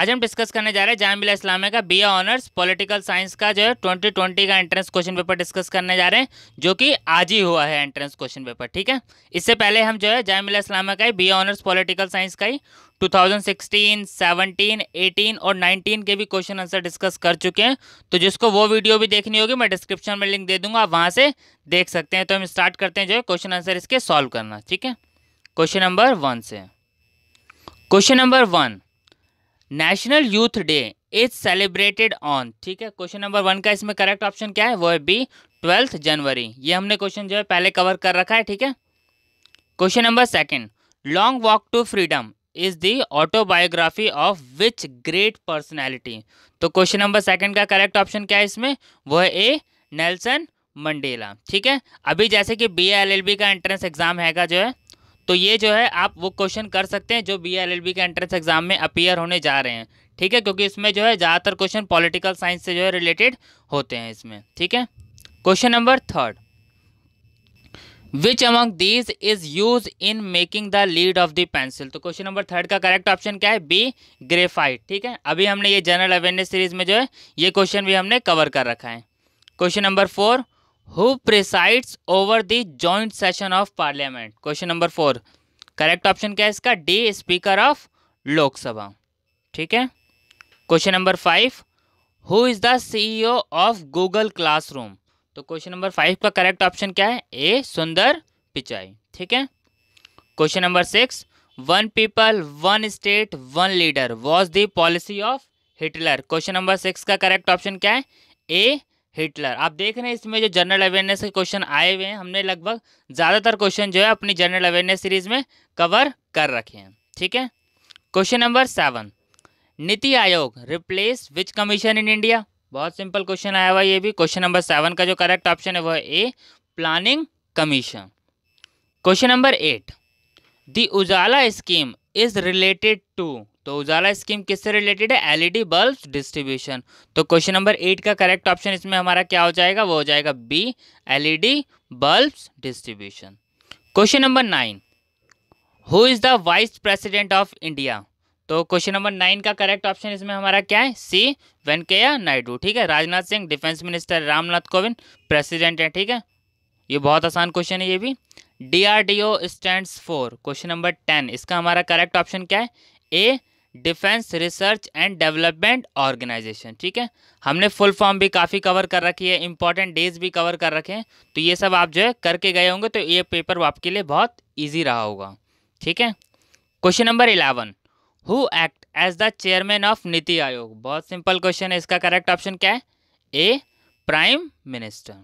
आज हम डिस्कस करने जा रहे हैं जामिला इस्लामिया का बी ऑनर्स पॉलिटिकल साइंस का जो है ट्वेंटी ट्वेंटी का एंट्रेंस क्वेश्चन पेपर डिस्कस करने जा रहे हैं जो कि आज ही हुआ है एंट्रेंस क्वेश्चन पेपर ठीक है इससे पहले हम जो है जामिला इस्लामिया का ही बी ऑनर्स पॉलिटिकल साइंस का ही 2016, 17, 18 और 19 के भी क्वेश्चन आंसर डिस्कस कर चुके हैं तो जिसको वो वीडियो भी देखनी होगी मैं डिस्क्रिप्शन में लिंक दे दूंगा आप वहाँ से देख सकते हैं तो हम स्टार्ट करते हैं जो है क्वेश्चन आंसर इसके सॉल्व करना ठीक है क्वेश्चन नंबर वन से question number one national youth day is celebrated on ठीक है क्वेश्चन नंबर वन का इसमें करेक्ट ऑप्शन क्या है वो है बी ट्वेल्थ जनवरी ये हमने क्वेश्चन जो है पहले कवर कर रखा है ठीक है question number second long walk to freedom is the autobiography of which great personality तो क्वेश्चन नंबर सेकंड का करेक्ट ऑप्शन क्या है इसमें वो है ए नेल्सन मंडेला ठीक है अभी जैसे कि बी एल एल बी का एंट्रेंस एग्जाम हैगा जो है तो ये जो है आप वो क्वेश्चन कर सकते हैं जो बी एल एल बी के एंट्रेंस एग्जाम में अपियर होने जा रहे हैं ठीक है क्योंकि इसमें जो है ज़्यादातर क्वेश्चन पॉलिटिकल साइंस से जो है रिलेटेड होते हैं इसमें ठीक है question number third which among these is use in making the lead of the pencil तो क्वेश्चन नंबर थर्ड का करेक्ट ऑप्शन क्या है बी ग्रेफाइट ठीक है अभी हमने ये जनरल अवेयरनेस सीरीज में जो है ये क्वेश्चन भी हमने कवर कर रखा है question number four who presides over the joint session of parliament question number four correct option क्या है इसका डी स्पीकर ऑफ लोकसभा ठीक है question number five who is the CEO of Google classroom तो क्वेश्चन नंबर फाइव का correct option क्या है A Sundar Pichai ठीक है question number six one people one state one leader was the policy of Hitler question number six का correct option क्या है ए Hitler आप देख रहे हैं इसमें जो जनरल अवेयरनेस के क्वेश्चन आए हुए हैं हमने लगभग ज़्यादातर क्वेश्चन जो है अपनी जनरल अवेयरनेस सीरीज में कवर कर रखे हैं ठीक है question number seven Niti Aayog replace which commission in India बहुत सिंपल क्वेश्चन आया हुआ ये भी क्वेश्चन नंबर सेवन का जो करेक्ट ऑप्शन है वह है A planning commission question number eight the Ujala scheme is related to तो उजाला स्कीम किससे रिलेटेड है एलईडी बल्ब डिस्ट्रीब्यूशन तो क्वेश्चन नंबर एट का करेक्ट ऑप्शन इसमें हमारा क्या हो जाएगा वो हो जाएगा B LED bulb distribution question number nine who is the vice president of India तो क्वेश्चन नंबर नाइन का करेक्ट ऑप्शन इसमें हमारा क्या है सी वेंकैया नायडू ठीक है Rajnath Singh defence minister Ramnath Kovind president है ठीक है ये बहुत आसान क्वेश्चन है ये भी D R D O stand for question number ten इसका हमारा करेक्ट ऑप्शन क्या है A defence research and development organisation ठीक है हमने फुल फॉर्म भी काफ़ी कवर कर रखी है इंपॉर्टेंट डेज भी कवर कर रखे हैं तो ये सब आप जो है करके गए होंगे तो ये पेपर आपके लिए बहुत ईजी रहा होगा ठीक है question number eleven who act as the chairman of Niti Aayog बहुत सिंपल क्वेश्चन है इसका करेक्ट ऑप्शन क्या है A prime minister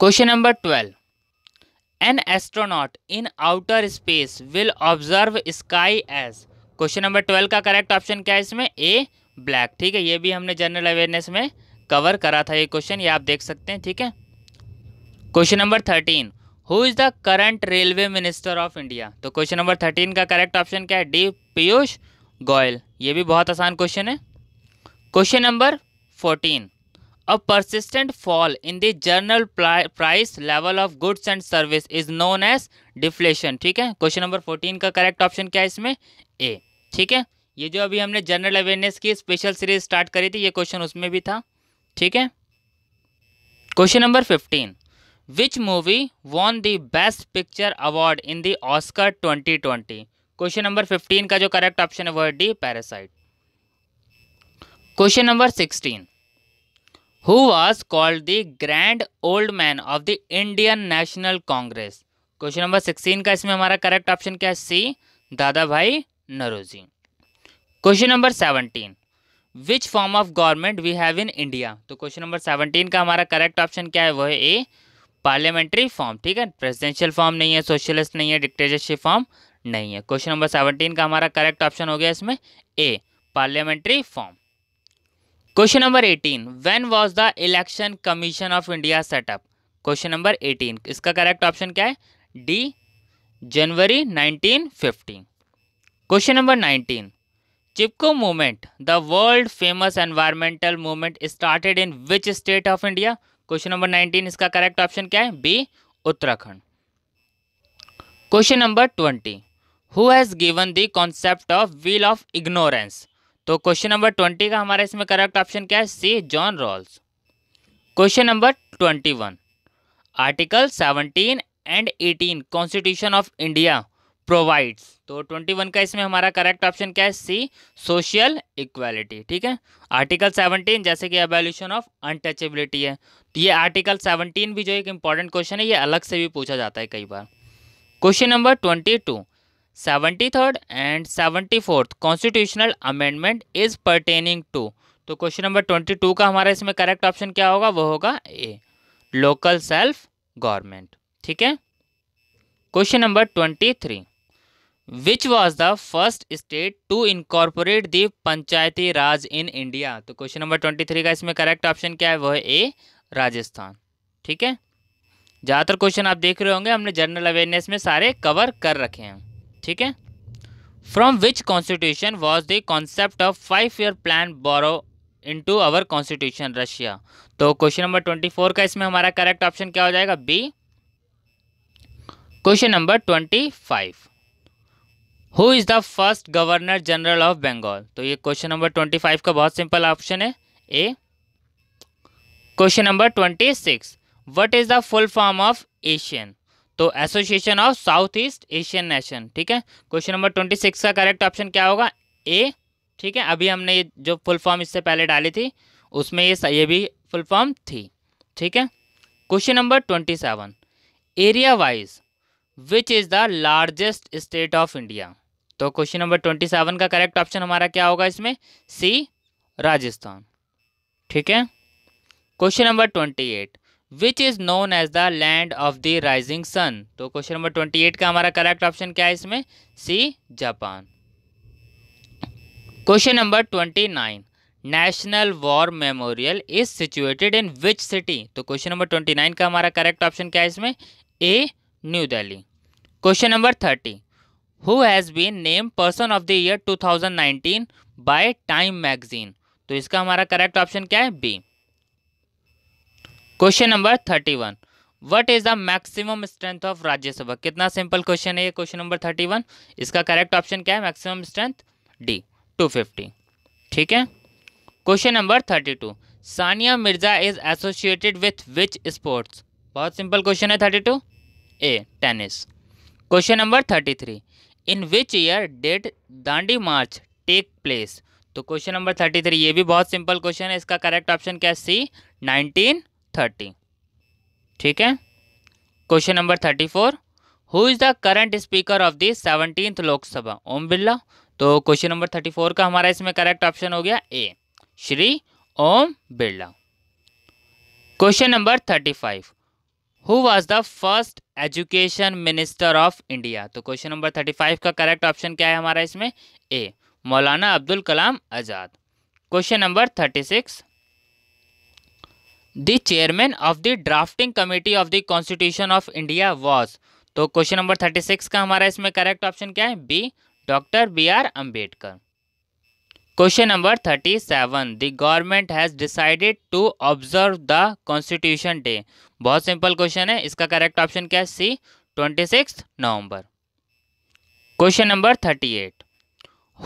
question number twelve an astronaut in outer space will observe sky as question number twelve का correct option क्या है इसमें ए black ठीक है ये भी हमने जनरल अवेयरनेस में कवर करा था ये क्वेश्चन ये आप देख सकते हैं ठीक है question number thirteen who is the current railway minister of India तो क्वेश्चन नंबर थर्टीन का करेक्ट ऑप्शन क्या है डी पीयूष गोयल ये भी बहुत आसान क्वेश्चन है question number fourteen A persistent fall in the general price level of goods and service is known as deflation ठीक है क्वेश्चन नंबर फोर्टीन का करेक्ट ऑप्शन क्या है इसमें ए ठीक है ये जो अभी हमने जनरल अवेयरनेस की स्पेशल सीरीज स्टार्ट करी थी ये क्वेश्चन उसमें भी था ठीक है question number fifteen which movie won the best picture award in the Oscar twenty twenty question number fifteen का जो करेक्ट ऑप्शन है वो है D parasite question number sixteen who was called the grand old man of the Indian National Congress question number sixteen का इसमें हमारा correct option क्या है C Dadabhai Naoroji question number seventeen which form of government we have in India तो question number seventeen का हमारा correct option क्या है वह है ए पार्लियामेंट्री फॉर्म ठीक है प्रेसिडेंशियल फॉर्म नहीं है सोशलिस्ट नहीं है डिक्टेटरशिप फॉर्म नहीं है क्वेश्चन नंबर सेवनटीन का हमारा करेक्ट ऑप्शन हो गया इसमें A parliamentary form question number eighteen when was the election commission of India set up question number eighteen इसका करेक्ट ऑप्शन क्या है D January 1950 question number nineteen Chipko movement the world famous environmental movement started in which state of India question number nineteen इसका correct option क्या है B Uttarakhand question number twenty who has given the concept of wheel of ignorance तो question number twenty का हमारा इसमें correct option क्या है C John Rawls question number twenty one article seventeen and eighteen constitution of India provides तो twenty one का इसमें हमारा करेक्ट ऑप्शन क्या है सी सोशल इक्वालिटी ठीक है आर्टिकल सेवनटीन जैसे कि एवोल्यूशन ऑफ अनटचेबिलिटी है तो ये आर्टिकल सेवनटीन भी जो एक इंपॉर्टेंट क्वेश्चन है ये अलग से भी पूछा जाता है कई बार question number twenty two seventy third and seventy fourth constitutional amendment is pertaining to तो क्वेश्चन नंबर ट्वेंटी टू का हमारा इसमें करेक्ट ऑप्शन क्या होगा वो होगा ए लोकल सेल्फ गवर्नमेंट ठीक है question number twenty three which was the first state to incorporate the panchayati raj in India तो क्वेश्चन नंबर ट्वेंटी थ्री का इसमें करेक्ट ऑप्शन क्या है वह है ए राजस्थान ठीक है ज़्यादातर क्वेश्चन आप देख रहे होंगे हमने जनरल अवेयरनेस में सारे कवर कर रखे हैं ठीक है from which constitution was the concept of five year plan borrow to our constitution Russia तो क्वेश्चन नंबर ट्वेंटी फोर का इसमें हमारा करेक्ट ऑप्शन क्या हो जाएगा B question number twenty five who is the first governor general of Bengal तो ये question number twenty five का बहुत सिंपल ऑप्शन है A question number twenty six what is the full form of ASEAN तो association of south east Asian nation ठीक है question number twenty six का correct option क्या होगा ए ठीक है अभी हमने ये जो फुल फॉर्म इससे पहले डाली थी उसमें ये ये भी फुल फॉर्म थी ठीक है question number twenty seven area wise which is the largest state of India तो क्वेश्चन नंबर ट्वेंटी सेवन का करेक्ट ऑप्शन हमारा क्या होगा इसमें सी राजस्थान ठीक है question number twenty eight which is known as the land of the rising sun तो question number twenty eight का हमारा करेक्ट ऑप्शन क्या है इसमें C Japan question number twenty nine national war memorial is situated in which city तो question number twenty nine का हमारा correct option क्या है इसमें A new Delhi question number thirty who has been name person of the year two thousand nineteen by Time magazine तो इसका हमारा correct option क्या है B question number thirty one what is the maximum strength of Rajya Sabha कितना simple question है ये question number thirty one इसका correct option क्या है maximum strength D two fifty ठीक है question number thirty two Sania Mirza is associated with which sports बहुत simple question है thirty two A tennis question number thirty three in which year did Dandi march take place तो question number thirty three ये भी बहुत simple question है इसका correct option क्या है सी नाइनटीन थर्टी ठीक है question number thirty four who is the current speaker of the seventeenth Lok Sabha Om Birla तो क्वेश्चन नंबर थर्टी फोर का हमारा इसमें करेक्ट ऑप्शन हो गया A Shri Om Birla question number thirty five who was the first education minister of India तो question number thirty five का correct option क्या है हमारा इसमें A Maulana Abdul Kalam Azad question number thirty six the chairman of the drafting committee of the constitution of India was तो question number thirty six का हमारा इसमें करेक्ट ऑप्शन क्या है B doctor B R Ambedkar question number thirty seven the government has decided to observe the constitution day बहुत simple question है इसका correct option क्या है C twenty six November question number thirty eight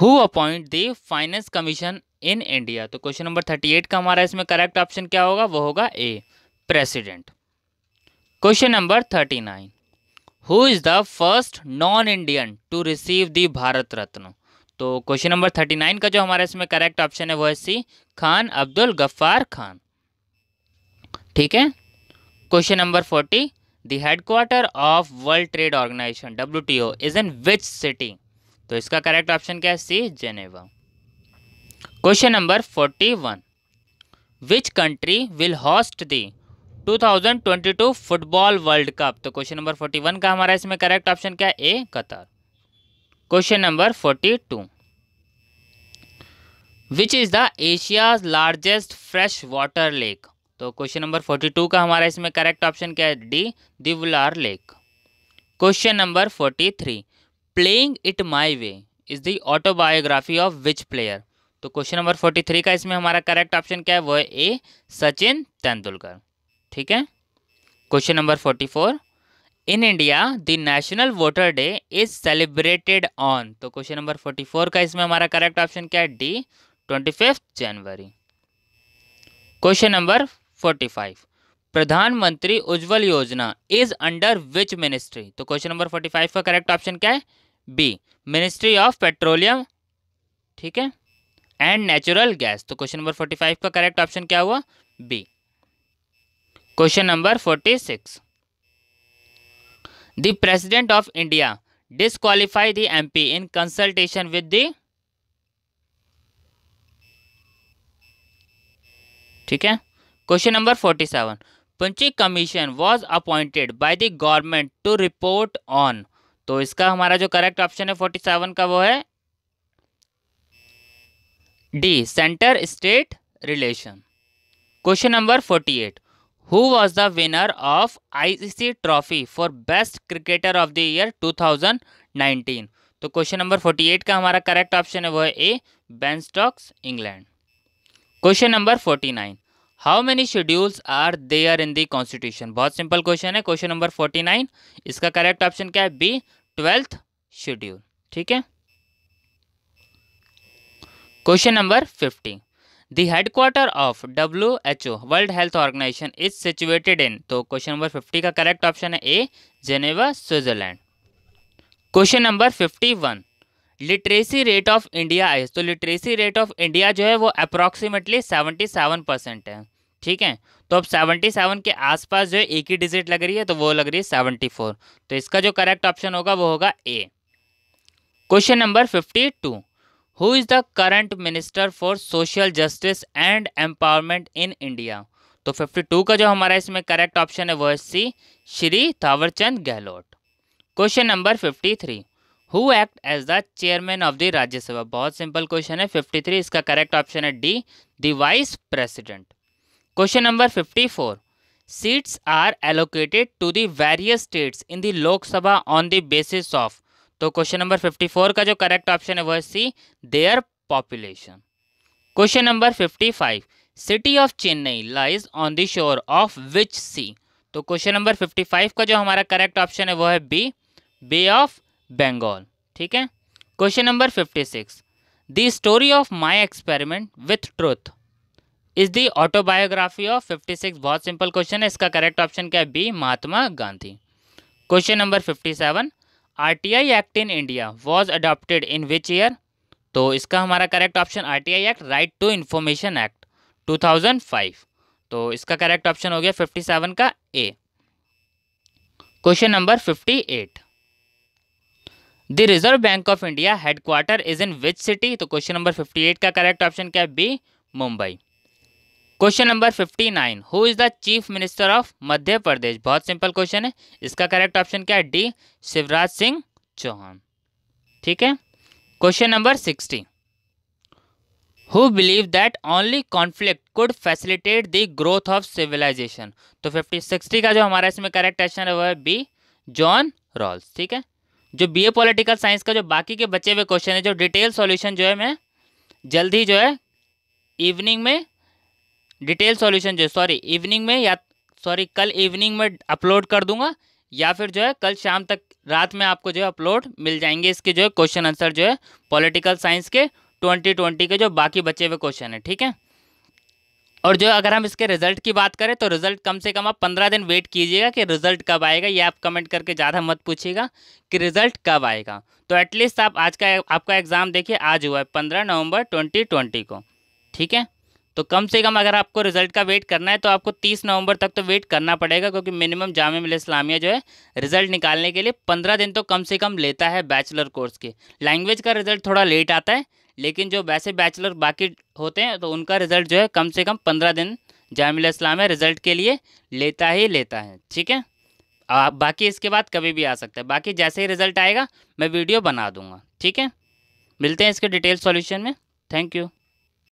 who appoint the finance commission in India तो question number thirty eight का हमारा इसमें correct option क्या होगा वो होगा A president question number thirty nine who is the first non Indian to receive the Bharat Ratna तो question number thirty nine का जो हमारा इसमें करेक्ट ऑप्शन है वो है सी खान अब्दुल गफ्फार खान ठीक है question number forty the headquarter of world trade organization W T O is in which city तो इसका करेक्ट ऑप्शन क्या है C Geneva question number forty one which country will host the 2022 football world cup तो question number 41 का हमारा इसमें correct option क्या है A Qatar question number 42 which is the Asia's largest fresh water lake तो question number 42 का हमारा इसमें करेक्ट ऑप्शन क्या है डी दिवलार lake question number 43 playing it my way is the autobiography of which player तो क्वेश्चन नंबर फोर्टी थ्री का इसमें हमारा करेक्ट ऑप्शन क्या है वो है ए सचिन तेंदुलकर ठीक है question number forty four in India the national voter day is celebrated on तो क्वेश्चन नंबर फोर्टी फोर का इसमें हमारा करेक्ट ऑप्शन क्या है D twenty fifth January question number forty five Pradhan Mantri Ujjwala Yojana is under which ministry तो question number forty five का correct option क्या है बी मिनिस्ट्री ऑफ पेट्रोलियम ठीक है एंड नेचुरल गैस तो क्वेश्चन नंबर फोर्टी फाइव का करेक्ट ऑप्शन क्या हुआ B question number forty six the president of India disqualify the MP in consultation with the ठीक है question number forty seven Punchhi commission was appointed by the government to report on तो इसका हमारा जो correct option है forty seven का वो है D centre state relation question number forty eight who was the winner of ICC trophy for best cricketer of the year 2019 तो question number 48 का हमारा करेक्ट ऑप्शन है वो है A Ben Stokes England question number 49 how many schedules are there in the constitution बहुत simple question है question number forty nine इसका correct option क्या है बी ट्वेल्थ शेड्यूल ठीक है question number fifty the headquarter of W H O world health organization is situated in तो question number fifty का correct option है A Geneva Switzerland question number fifty one literacy rate of India is तो literacy rate of India जो है वो approximately seventy seven percent है ठीक है तो अब सेवेंटी सेवन के आसपास जो है एक ही डिजिट लग रही है तो वो लग रही है सेवेंटी फोर तो इसका जो करेक्ट ऑप्शन होगा वो होगा A question number fifty two who is the current minister for social justice and empowerment in India तो 52 का जो हमारा इसमें करेक्ट ऑप्शन है वो है C Shri Thawarchand Gehlot question number 53 who act as the chairman of the Rajya Sabha बहुत सिंपल क्वेश्चन है 53 इसका करेक्ट ऑप्शन है D the vice president question number 54 seats are allocated to the various states in the Lok Sabha on the basis of तो question number fifty four का जो correct option है वह C their population question number fifty five city of Chennai lies on the shore of which sea तो question number fifty five का जो हमारा correct option है वह है बी बे ऑफ बंगाल ठीक है question number fifty six the story of my experiment with truth is the autobiography of fifty six बहुत सिंपल क्वेश्चन है इसका करेक्ट ऑप्शन क्या है B Mahatma Gandhi question number fifty seven RTI act in India was adopted in which year तो इसका हमारा correct option RTI act right to information act 2005 तो इसका करेक्ट ऑप्शन हो गया 57 का A question number 58 the reserve bank of India headquarter is in which city तो question number 58 का करेक्ट ऑप्शन क्या है B Mumbai question number fifty nine who is the chief minister of Madhya Pradesh बहुत सिंपल क्वेश्चन है इसका करेक्ट ऑप्शन क्या है D Shivraj Singh Chouhan ठीक है question number sixty who believe that only conflict could facilitate the growth of civilisation तो फिफ्टी सिक्सटी का जो हमारा इसमें करेक्ट ऑप्शन है वो है बी जॉन रॉल्स ठीक है जो बी ए पोलिटिकल साइंस का जो बाकी के बचे हुए क्वेश्चन है जो डिटेल सोल्यूशन जो है मैं जल्द ही जो है इवनिंग में डिटेल सॉल्यूशन जो सॉरी इवनिंग में या सॉरी कल इवनिंग में अपलोड कर दूंगा या फिर जो है कल शाम तक रात में आपको जो है अपलोड मिल जाएंगे इसके जो है क्वेश्चन आंसर जो है पॉलिटिकल साइंस के ट्वेंटी ट्वेंटी के जो बाकी बचे हुए क्वेश्चन है ठीक है और जो अगर हम इसके रिजल्ट की बात करें तो रिजल्ट कम से कम आप पंद्रह दिन वेट कीजिएगा कि रिजल्ट कब आएगा ये आप कमेंट करके ज़्यादा मत पूछिएगा कि रिजल्ट कब आएगा तो एटलीस्ट आप आज का आपका एग्ज़ाम देखिए आज हुआ है पंद्रह नवंबर ट्वेंटी ट्वेंटी को ठीक है तो कम से कम अगर आपको रिजल्ट का वेट करना है तो आपको 30 नवंबर तक तो वेट करना पड़ेगा क्योंकि मिनिमम जाम मिल इस्लामिया जो है रिजल्ट निकालने के लिए 15 दिन तो कम से कम लेता है बैचलर कोर्स के लैंग्वेज का रिजल्ट थोड़ा लेट आता है लेकिन जो वैसे बैचलर बाकी होते हैं तो उनका रिजल्ट जो है कम से कम पंद्रह दिन जामिया इस्लामिया रिजल्ट के लिए लेता ही लेता है ठीक है आप बाकी इसके बाद कभी भी आ सकता है बाकी जैसे ही रिजल्ट आएगा मैं वीडियो बना दूंगा ठीक है मिलते हैं इसके डिटेल सॉल्यूशन में थैंक यू